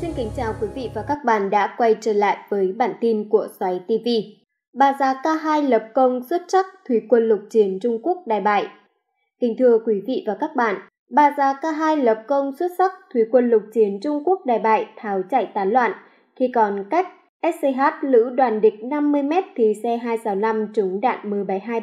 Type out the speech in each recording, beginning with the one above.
Xin kính chào quý vị và các bạn đã quay trở lại với bản tin của Xoáy TV. Bà già K2 lập công xuất sắc thủy quân lục chiến Trung Quốc đại bại. Kính thưa quý vị và các bạn, bà già K2 lập công xuất sắc thủy quân lục chiến Trung Quốc đại bại tháo chạy tán loạn khi còn cách SCH lữ đoàn địch 50m thì xe 265 trúng đạn m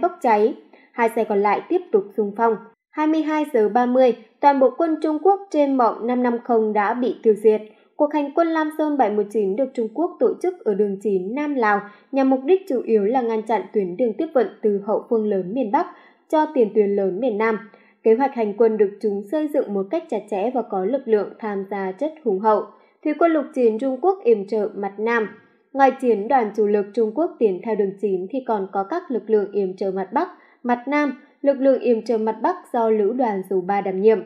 bốc cháy, hai xe còn lại tiếp tục xung phong. 22 giờ 30, toàn bộ quân Trung Quốc trên mộng 550 đã bị tiêu diệt. Cuộc hành quân Lam Sơn 719 được Trung Quốc tổ chức ở đường 9 Nam Lào nhằm mục đích chủ yếu là ngăn chặn tuyến đường tiếp vận từ hậu phương lớn miền Bắc cho tiền tuyến lớn miền Nam. Kế hoạch hành quân được chúng xây dựng một cách chặt chẽ và có lực lượng tham gia rất hùng hậu. Thủy quân lục chiến Trung Quốc yểm trợ mặt Nam, Ngoài chiến đoàn chủ lực Trung Quốc tiến theo đường 9 thì còn có các lực lượng yểm trợ mặt Bắc, mặt Nam, lực lượng yểm trợ mặt Bắc do lữ đoàn dù 3 đảm nhiệm.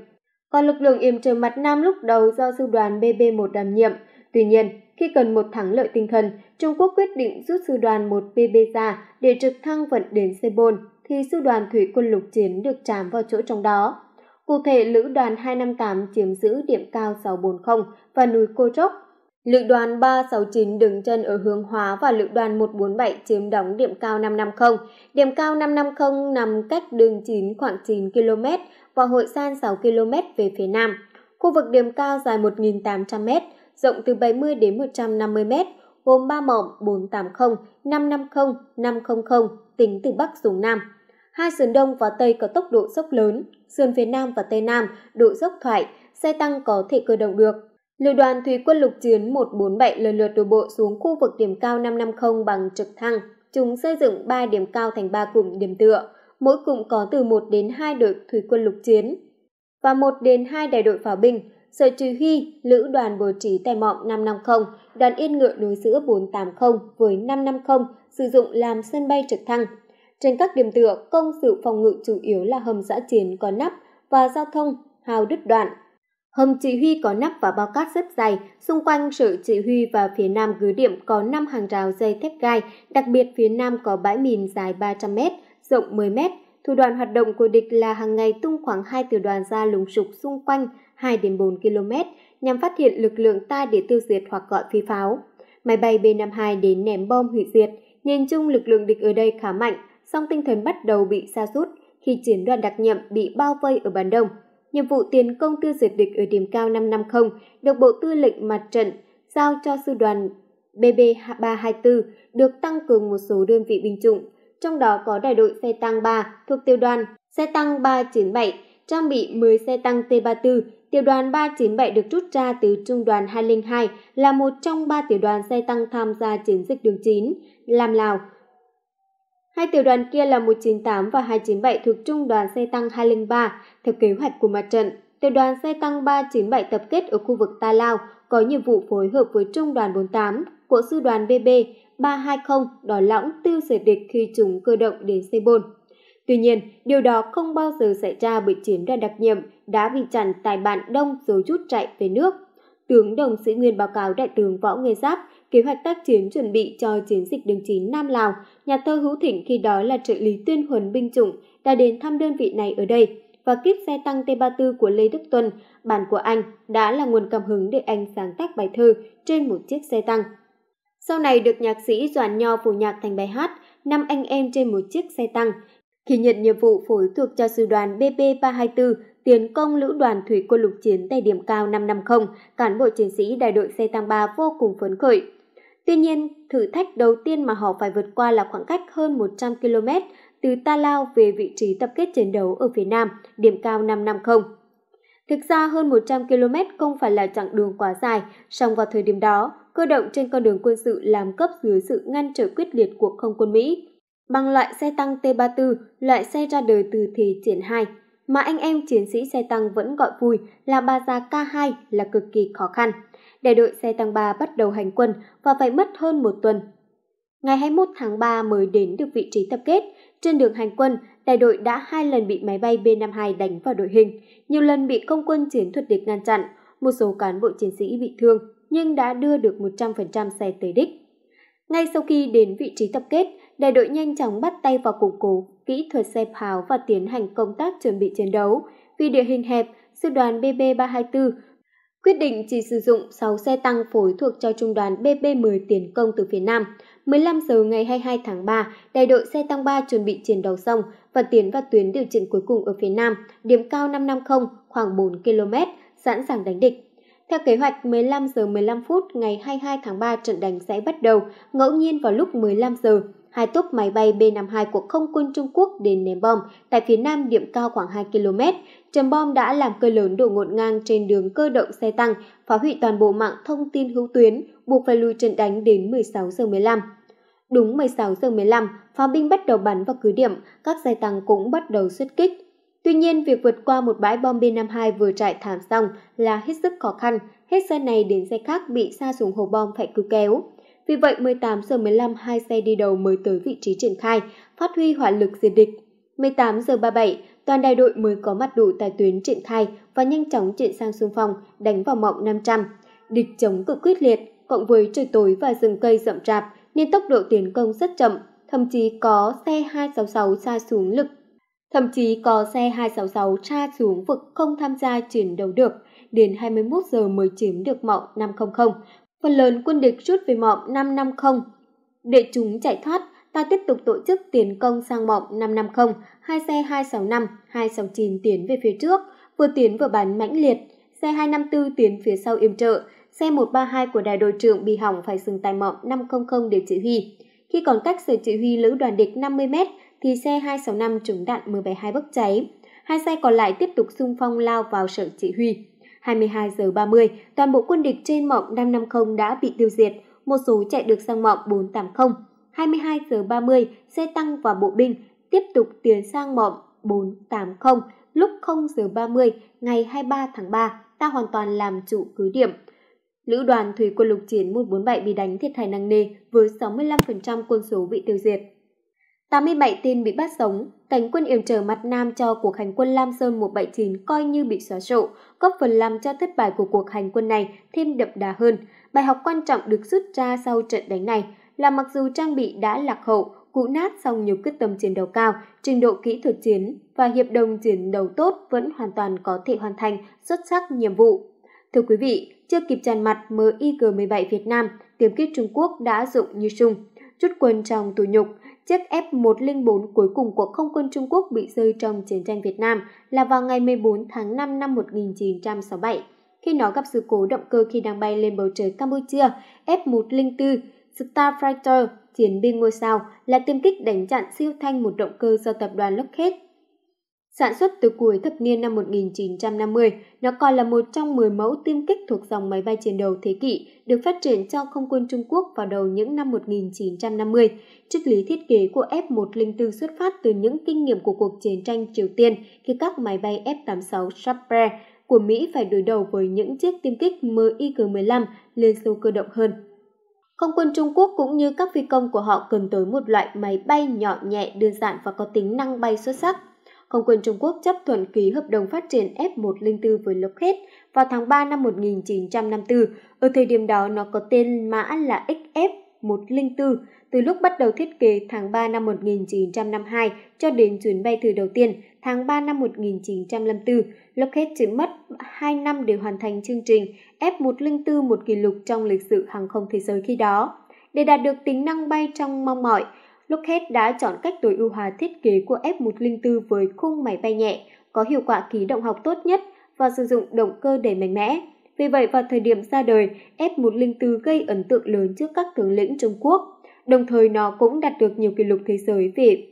Còn lực lượng yểm trợ mặt Nam lúc đầu do sư đoàn BB1 đảm nhiệm. Tuy nhiên, khi cần một thắng lợi tinh thần, Trung Quốc quyết định rút sư đoàn 1 BB ra để trực thăng vận đến Sebon, thì sư đoàn thủy quân lục chiến được chạm vào chỗ trong đó. Cụ thể, lữ đoàn 258 chiếm giữ điểm cao 640 và núi Cô Chốc. Lữ đoàn 369 đứng chân ở hướng hóa và lữ đoàn 147 chiếm đóng điểm cao 550. Điểm cao 550 nằm cách đường 9 khoảng 9 km và hội san 6 km về phía nam. Khu vực điểm cao dài 1.800m, rộng từ 70 đến 150m, gồm 3 mỏm 480, 550, 500 tính từ Bắc xuống Nam. Hai sườn Đông và Tây có tốc độ dốc lớn, sườn phía Nam và Tây Nam độ dốc thoải, xe tăng có thể cơ động được. Lữ đoàn Thủy quân lục chiến 147 lần lượt đổ bộ xuống khu vực điểm cao 550 bằng trực thăng. Chúng xây dựng 3 điểm cao thành 3 cụm điểm tựa, mỗi cụm có từ 1 đến 2 đội thủy quân lục chiến và 1 đến 2 đại đội pháo binh. Sở chỉ huy Lữ đoàn bố trí tại mọng 550, đoàn yên ngựa núi sữa 480 với 550 sử dụng làm sân bay trực thăng. Trên các điểm tựa, công sự phòng ngự chủ yếu là hầm giã chiến có nắp và giao thông hào đứt đoạn Hầm chỉ huy có nắp và bao cát rất dày, xung quanh sở chỉ huy và phía nam cứ điểm có 5 hàng rào dây thép gai, đặc biệt phía nam có bãi mìn dài 300 m, rộng 10 m. Thủ đoàn hoạt động của địch là hàng ngày tung khoảng 2 tiểu đoàn ra lùng sục xung quanh 2 đến 4 km nhằm phát hiện lực lượng ta để tiêu diệt hoặc gọi phi pháo. Máy bay B-52 đến ném bom hủy diệt, nhìn chung lực lượng địch ở đây khá mạnh, song tinh thần bắt đầu bị sa sút khi chiến đoàn đặc nhiệm bị bao vây ở Bán Đông – nhiệm vụ tiến công tiêu diệt địch ở điểm cao 550 được Bộ Tư lệnh Mặt trận giao cho sư đoàn BB324 được tăng cường một số đơn vị binh chủng, trong đó có đại đội xe tăng 3 thuộc tiêu đoàn xe tăng 397, trang bị 10 xe tăng T34, tiểu đoàn 397 được rút ra từ trung đoàn 202 là một trong ba tiểu đoàn xe tăng tham gia chiến dịch đường 9, làm Lào Hai tiểu đoàn kia là 198 và 297 thuộc trung đoàn xe tăng 203. Theo kế hoạch của mặt trận, tiểu đoàn xe tăng 397 tập kết ở khu vực Ta Lao có nhiệm vụ phối hợp với trung đoàn 48 của sư đoàn BB 320 đòi lõng tiêu diệt địch khi chúng cơ động đến Sebon. Tuy nhiên, điều đó không bao giờ xảy ra bởi chiến đoàn đặc nhiệm đã bị chặn tại bản đông rồi rút chạy về nước. Tướng Đồng Sĩ Nguyên báo cáo Đại tướng Võ Nguyên Giáp kế hoạch tác chiến chuẩn bị cho chiến dịch đường chín Nam Lào, nhà thơ Hữu Thịnh khi đó là trợ lý tuyên huấn binh chủng đã đến thăm đơn vị này ở đây và kiếp xe tăng T-34 của Lê Đức Tuân, bản của anh, đã là nguồn cảm hứng để anh sáng tác bài thơ trên một chiếc xe tăng. Sau này được nhạc sĩ Doãn Nho phổ nhạc thành bài hát Năm anh em trên một chiếc xe tăng, khi nhận nhiệm vụ phối thuộc cho sư đoàn BP324 tiến công lữ đoàn thủy quân lục chiến tại điểm cao 550, cán bộ chiến sĩ đại đội xe tăng 3 vô cùng phấn khởi. Tuy nhiên, thử thách đầu tiên mà họ phải vượt qua là khoảng cách hơn 100 km từ Ta Lao về vị trí tập kết chiến đấu ở phía Nam, điểm cao 550. Thực ra hơn 100 km không phải là chặng đường quá dài, song vào thời điểm đó, cơ động trên con đường quân sự làm cấp dưới sự ngăn trở quyết liệt của không quân Mỹ. Bằng loại xe tăng T-34, loại xe ra đời từ thế chiến 2 mà anh em chiến sĩ xe tăng vẫn gọi vui là ba gia K2 là cực kỳ khó khăn. Để đội xe tăng 3 bắt đầu hành quân và phải mất hơn một tuần. Ngày 21 tháng 3 mới đến được vị trí tập kết, trên đường hành quân, đại đội đã hai lần bị máy bay B-52 đánh vào đội hình, nhiều lần bị công quân chiến thuật địch ngăn chặn, một số cán bộ chiến sĩ bị thương nhưng đã đưa được 100% xe tới đích. Ngay sau khi đến vị trí tập kết, đại đội nhanh chóng bắt tay vào củng cố kỹ thuật xe pháo và tiến hành công tác chuẩn bị chiến đấu. Vì địa hình hẹp, sư đoàn BB324 quyết định chỉ sử dụng 6 xe tăng phối thuộc cho trung đoàn BB10 tiến công từ phía Nam. 15 giờ ngày 22 tháng 3, đại đội xe tăng 3 chuẩn bị chiến đấu xong và tiến vào tuyến điều chỉnh cuối cùng ở phía Nam, điểm cao 550, khoảng 4 km, sẵn sàng đánh địch. Theo kế hoạch, 15 giờ 15 phút ngày 22 tháng 3 trận đánh sẽ bắt đầu, ngẫu nhiên vào lúc 15 giờ hai tốp máy bay B-52 của không quân Trung Quốc đến ném bom tại phía nam điểm cao khoảng 2 km. Trầm bom đã làm cơi lớn đổ ngột ngang trên đường cơ động xe tăng, phá hủy toàn bộ mạng thông tin hữu tuyến, buộc phải lùi trận đánh đến 16 giờ 15. Đúng 16 giờ 15, pháo binh bắt đầu bắn vào cứ điểm, các xe tăng cũng bắt đầu xuất kích. Tuy nhiên, việc vượt qua một bãi bom B-52 vừa trải thảm xong là hết sức khó khăn, hết xe này đến xe khác bị xa xuống hồ bom phải cứu kéo. Vì vậy, 18 giờ 15 hai xe đi đầu mới tới vị trí triển khai, phát huy hỏa lực diệt địch. 18 giờ 37, toàn đại đội mới có mặt đủ tại tuyến triển khai và nhanh chóng chuyển sang xung phong, đánh vào mộng 500. Địch chống cự quyết liệt, cộng với trời tối và rừng cây rậm rạp nên tốc độ tiến công rất chậm, thậm chí có xe 266 xa xuống lực. Thậm chí có xe 266 tra xuống vực không tham gia chiến đấu được, đến 21 giờ mới chiếm được mộng 500, phần lớn quân địch rút về mỏm 550. Để chúng chạy thoát, ta tiếp tục tổ chức tiến công sang mỏm 550, hai xe 265, 269 tiến về phía trước, vừa tiến vừa bắn mãnh liệt, xe 254 tiến phía sau yểm trợ, xe 132 của đại đội trưởng bị hỏng phải dừng tại mỏm 500 để chỉ huy. Khi còn cách sở chỉ huy lữ đoàn địch 50 m thì xe 265 trúng đạn 172 bốc cháy. Hai xe còn lại tiếp tục xung phong lao vào sở chỉ huy. 22 giờ 30, toàn bộ quân địch trên mỏng 550 đã bị tiêu diệt, một số chạy được sang mỏng 480. 22 giờ 30, xe tăng và bộ binh tiếp tục tiến sang mỏng 480. Lúc 0 giờ 30 ngày 23 tháng 3, ta hoàn toàn làm chủ cứ điểm. Lữ đoàn Thủy quân lục chiến 147 bị đánh thiệt hại nặng nề với 65% quân số bị tiêu diệt. 87 tên bị bắt sống, cánh quân yểm trở mặt Nam cho cuộc hành quân Lam Sơn 179 coi như bị xóa sổ, góp phần làm cho thất bại của cuộc hành quân này thêm đậm đà hơn. Bài học quan trọng được rút ra sau trận đánh này là mặc dù trang bị đã lạc hậu, cũ nát song nhiều quyết tâm chiến đấu cao, trình độ kỹ thuật chiến và hiệp đồng chiến đấu tốt vẫn hoàn toàn có thể hoàn thành xuất sắc nhiệm vụ. Thưa quý vị, chưa kịp tràn mặt MIG-17 Việt Nam, tiêm kích Trung Quốc đã dụng như sung, chút quân trong tù nhục, Chiếc F-104 cuối cùng của không quân Trung Quốc bị rơi trong chiến tranh Việt Nam là vào ngày 14 tháng 5 năm 1967, khi nó gặp sự cố động cơ khi đang bay lên bầu trời Campuchia F-104 Starfighter, chiến binh ngôi sao, là tiêm kích đánh chặn siêu thanh một động cơ do tập đoàn Lockheed Sản xuất từ cuối thập niên năm 1950, nó còn là một trong 10 mẫu tiêm kích thuộc dòng máy bay chiến đấu thế kỷ được phát triển cho không quân Trung Quốc vào đầu những năm 1950. Triết lý thiết kế của F-104 xuất phát từ những kinh nghiệm của cuộc chiến tranh Triều Tiên khi các máy bay F-86 Shaper của Mỹ phải đối đầu với những chiếc tiêm kích MiG-15 lên Xô cơ động hơn. Không quân Trung Quốc cũng như các phi công của họ cần tới một loại máy bay nhỏ nhẹ, đơn giản và có tính năng bay xuất sắc không quân Trung Quốc chấp thuận ký hợp đồng phát triển F-104 với Lockheed vào tháng 3 năm 1954. Ở thời điểm đó, nó có tên mã là XF-104, từ lúc bắt đầu thiết kế tháng 3 năm 1952 cho đến chuyến bay thử đầu tiên tháng 3 năm 1954, Lockheed chỉ mất 2 năm để hoàn thành chương trình F-104 một kỷ lục trong lịch sử hàng không thế giới khi đó. Để đạt được tính năng bay trong mong mỏi, Lockheed đã chọn cách tối ưu hóa thiết kế của F104 với khung máy bay nhẹ, có hiệu quả khí động học tốt nhất và sử dụng động cơ đầy mạnh mẽ. Vì vậy, vào thời điểm ra đời, F104 gây ấn tượng lớn trước các tướng lĩnh Trung Quốc. Đồng thời, nó cũng đạt được nhiều kỷ lục thế giới về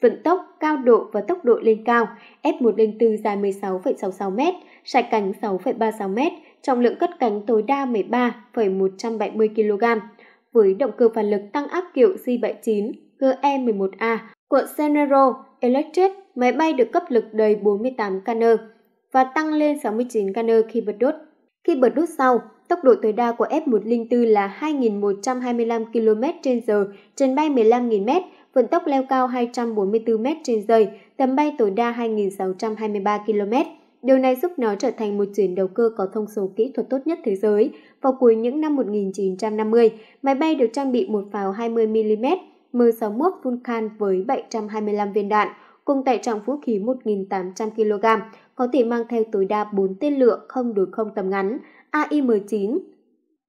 vận tốc, cao độ và tốc độ lên cao. F104 dài 16,66m, sải cánh 6,36m, trọng lượng cất cánh tối đa 13,170 kg. Với động cơ phản lực tăng áp kiểu J79 GE-11A của General Electric, máy bay được cấp lực đầy 48 cano và tăng lên 69 cano khi bật đốt. Khi bật đốt sau, tốc độ tối đa của F-104 là 2.125 km h trên bay 15.000 m, vận tốc leo cao 244 m trên giây, tầm bay tối đa 2.623 km. Điều này giúp nó trở thành một chuyển đầu cơ có thông số kỹ thuật tốt nhất thế giới. Vào cuối những năm 1950, máy bay được trang bị một pháo 20mm M61 Vulcan với 725 viên đạn, cùng tải trọng vũ khí 1.800 kg, có thể mang theo tối đa 4 tên lửa không đối không tầm ngắn, AI-19,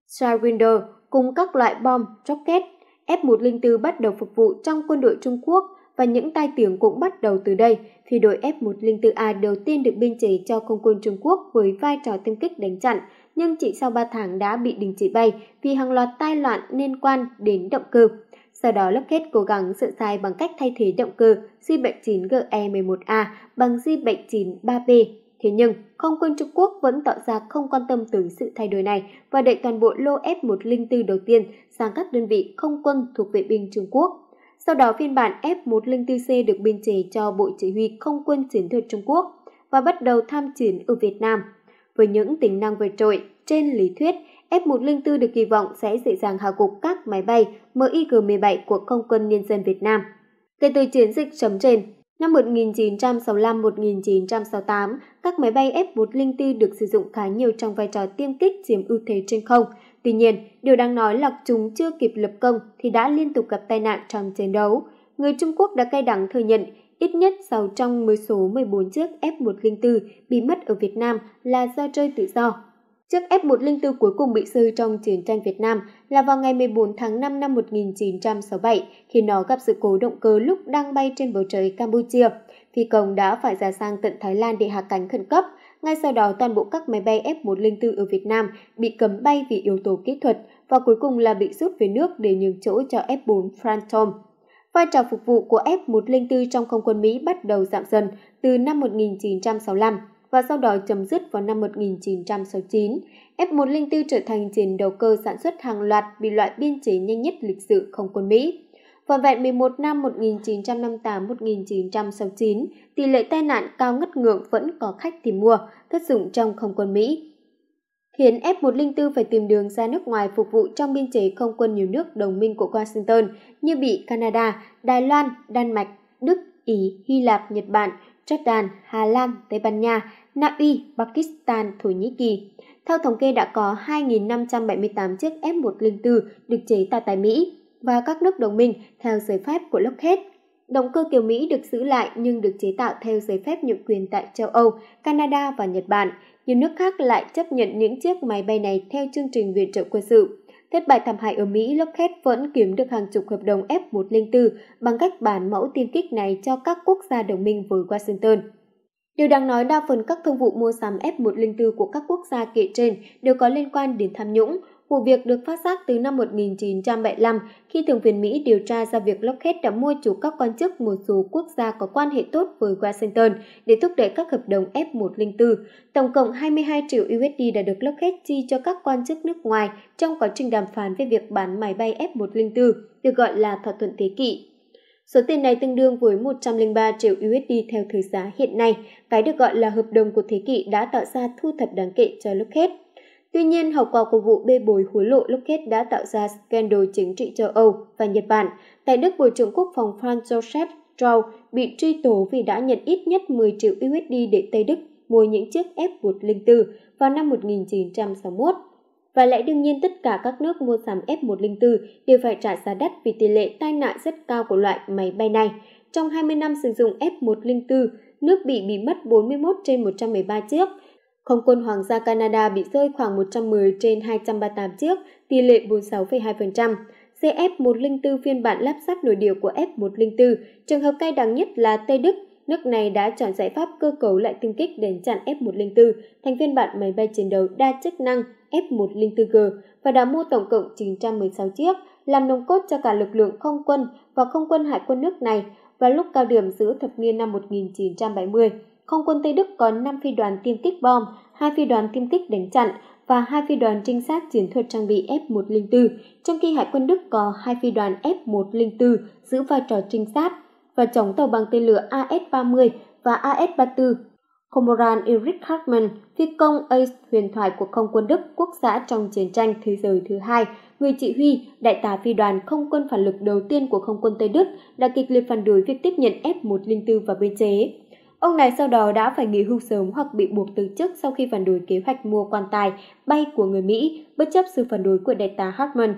Starwinder cùng các loại bom, rocket. F-104 bắt đầu phục vụ trong quân đội Trung Quốc và những tai tiếng cũng bắt đầu từ đây khi đội F-104A đầu tiên được biên chế cho không quân Trung Quốc với vai trò tiêm kích đánh chặn, nhưng chỉ sau 3 tháng đã bị đình chỉ bay vì hàng loạt tai loạn liên quan đến động cơ sau đó lốc kết cố gắng sửa sai bằng cách thay thế động cơ J79GE11A bằng j 793 p Thế nhưng, không quân Trung Quốc vẫn tỏ ra không quan tâm tới sự thay đổi này và đẩy toàn bộ lô F104 đầu tiên sang các đơn vị không quân thuộc vệ binh Trung Quốc. Sau đó phiên bản F104C được biên chế cho Bộ Chỉ huy Không quân Chiến thuật Trung Quốc và bắt đầu tham chiến ở Việt Nam. Với những tính năng vượt trội, trên lý thuyết, F-104 được kỳ vọng sẽ dễ dàng hạ gục các máy bay MiG-17 của Không quân Nhân dân Việt Nam. Kể từ chiến dịch chấm trên, năm 1965-1968, các máy bay F-104 được sử dụng khá nhiều trong vai trò tiêm kích chiếm ưu thế trên không. Tuy nhiên, điều đáng nói là chúng chưa kịp lập công thì đã liên tục gặp tai nạn trong chiến đấu. Người Trung Quốc đã cay đắng thừa nhận ít nhất 6 trong 10 số 14 chiếc F-104 bị mất ở Việt Nam là do rơi tự do Chiếc F104 cuối cùng bị rơi trong chiến tranh Việt Nam là vào ngày 14 tháng 5 năm 1967 khi nó gặp sự cố động cơ lúc đang bay trên bầu trời Campuchia. Phi công đã phải ra sang tận Thái Lan để hạ cánh khẩn cấp. Ngay sau đó toàn bộ các máy bay F104 ở Việt Nam bị cấm bay vì yếu tố kỹ thuật và cuối cùng là bị rút về nước để nhường chỗ cho F4 Phantom. Vai trò phục vụ của F104 trong không quân Mỹ bắt đầu giảm dần từ năm 1965 và sau đó chấm dứt vào năm 1969, F-104 trở thành chiến đầu cơ sản xuất hàng loạt bị loại biên chế nhanh nhất lịch sử không quân Mỹ. và vẹn 11 năm 1958-1969, tỷ lệ tai nạn cao ngất ngưỡng vẫn có khách tìm mua, thất dụng trong không quân Mỹ, khiến F-104 phải tìm đường ra nước ngoài phục vụ trong biên chế không quân nhiều nước đồng minh của Washington như bị Canada, Đài Loan, Đan Mạch, Đức, Ý, Hy Lạp, Nhật Bản – Jordan, Hà Lan, Tây Ban Nha, Na Uy, Pakistan, Thổ Nhĩ Kỳ. Theo thống kê đã có 2.578 chiếc F-104 được chế tạo tại Mỹ và các nước đồng minh theo giấy phép của Lockheed. Động cơ kiểu Mỹ được giữ lại nhưng được chế tạo theo giấy phép nhượng quyền tại châu Âu, Canada và Nhật Bản. Nhiều nước khác lại chấp nhận những chiếc máy bay này theo chương trình viện trợ quân sự thất bại thảm hại ở Mỹ, Lockheed vẫn kiếm được hàng chục hợp đồng F-104 bằng cách bán mẫu tiêm kích này cho các quốc gia đồng minh với Washington. Điều đáng nói đa phần các thương vụ mua sắm F-104 của các quốc gia kể trên đều có liên quan đến tham nhũng Vụ việc được phát giác từ năm 1975 khi Thượng viện Mỹ điều tra ra việc Lockheed đã mua chủ các quan chức một số quốc gia có quan hệ tốt với Washington để thúc đẩy các hợp đồng F-104. Tổng cộng 22 triệu USD đã được Lockheed chi cho các quan chức nước ngoài trong quá trình đàm phán về việc bán máy bay F-104, được gọi là thỏa thuận thế kỷ. Số tiền này tương đương với 103 triệu USD theo thời giá hiện nay, cái được gọi là hợp đồng của thế kỷ đã tạo ra thu thập đáng kể cho Lockheed. Tuy nhiên, hậu quả của vụ bê bối hối lộ Lockheed đã tạo ra scandal chính trị châu Âu và Nhật Bản. Tại Đức, Bộ trưởng Quốc phòng Franz Josef Strauss bị truy tố vì đã nhận ít nhất 10 triệu USD để Tây Đức mua những chiếc F-104 vào năm 1961. Và lẽ đương nhiên tất cả các nước mua sắm F-104 đều phải trả giá đắt vì tỷ lệ tai nạn rất cao của loại máy bay này. Trong 20 năm sử dụng F-104, nước bị bị mất 41 trên 113 chiếc, không quân Hoàng gia Canada bị rơi khoảng 110 trên 238 chiếc, tỷ lệ 46,2%. CF-104 phiên bản lắp ráp nội địa của F-104, trường hợp cay đắng nhất là Tây Đức. Nước này đã chọn giải pháp cơ cấu lại tiêm kích để chặn F-104 thành phiên bản máy bay chiến đấu đa chức năng F-104G và đã mua tổng cộng 916 chiếc, làm nòng cốt cho cả lực lượng không quân và không quân hải quân nước này vào lúc cao điểm giữa thập niên năm 1970 không quân Tây Đức có 5 phi đoàn tiêm kích bom, 2 phi đoàn tiêm kích đánh chặn và 2 phi đoàn trinh sát chiến thuật trang bị F-104, trong khi Hải quân Đức có 2 phi đoàn F-104 giữ vai trò trinh sát và chống tàu bằng tên lửa AS-30 và AS-34. Komoran Erich Hartmann, phi công ace huyền thoại của không quân Đức quốc xã trong chiến tranh thế giới thứ hai, người chỉ huy, đại tá phi đoàn không quân phản lực đầu tiên của không quân Tây Đức đã kịch liệt phản đối việc tiếp nhận F-104 và biên chế. Ông này sau đó đã phải nghỉ hưu sớm hoặc bị buộc từ chức sau khi phản đối kế hoạch mua quan tài bay của người Mỹ, bất chấp sự phản đối của đại tá Hartman.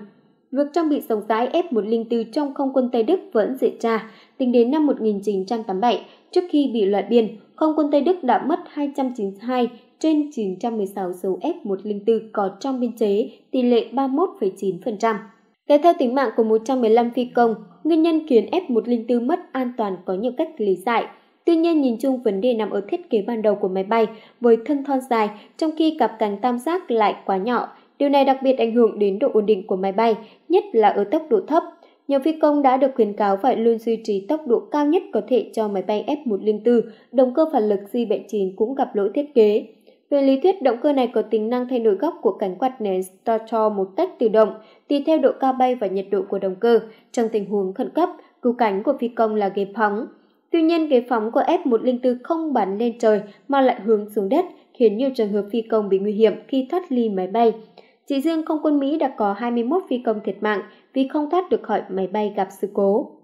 Việc trang bị rộng rãi F-104 trong không quân Tây Đức vẫn diễn ra. Tính đến năm 1987, trước khi bị loại biên, không quân Tây Đức đã mất 292 trên 916 số F-104 có trong biên chế, tỷ lệ 31,9%. Kéo theo tính mạng của 115 phi công, nguyên nhân khiến F-104 mất an toàn có nhiều cách lý giải. Tuy nhiên, nhìn chung vấn đề nằm ở thiết kế ban đầu của máy bay với thân thon dài, trong khi cặp cánh tam giác lại quá nhỏ. Điều này đặc biệt ảnh hưởng đến độ ổn định của máy bay, nhất là ở tốc độ thấp. Nhiều phi công đã được khuyến cáo phải luôn duy trì tốc độ cao nhất có thể cho máy bay F-104, động cơ phản lực J-79 cũng gặp lỗi thiết kế. Về lý thuyết, động cơ này có tính năng thay đổi góc của cánh quạt nén Storcho một cách tự động, tùy theo độ cao bay và nhiệt độ của động cơ. Trong tình huống khẩn cấp, cứu cánh của phi công là ghế phóng. Tuy nhiên, việc phóng của F-104 không bắn lên trời mà lại hướng xuống đất, khiến nhiều trường hợp phi công bị nguy hiểm khi thoát ly máy bay. Chỉ riêng không quân Mỹ đã có 21 phi công thiệt mạng vì không thoát được khỏi máy bay gặp sự cố.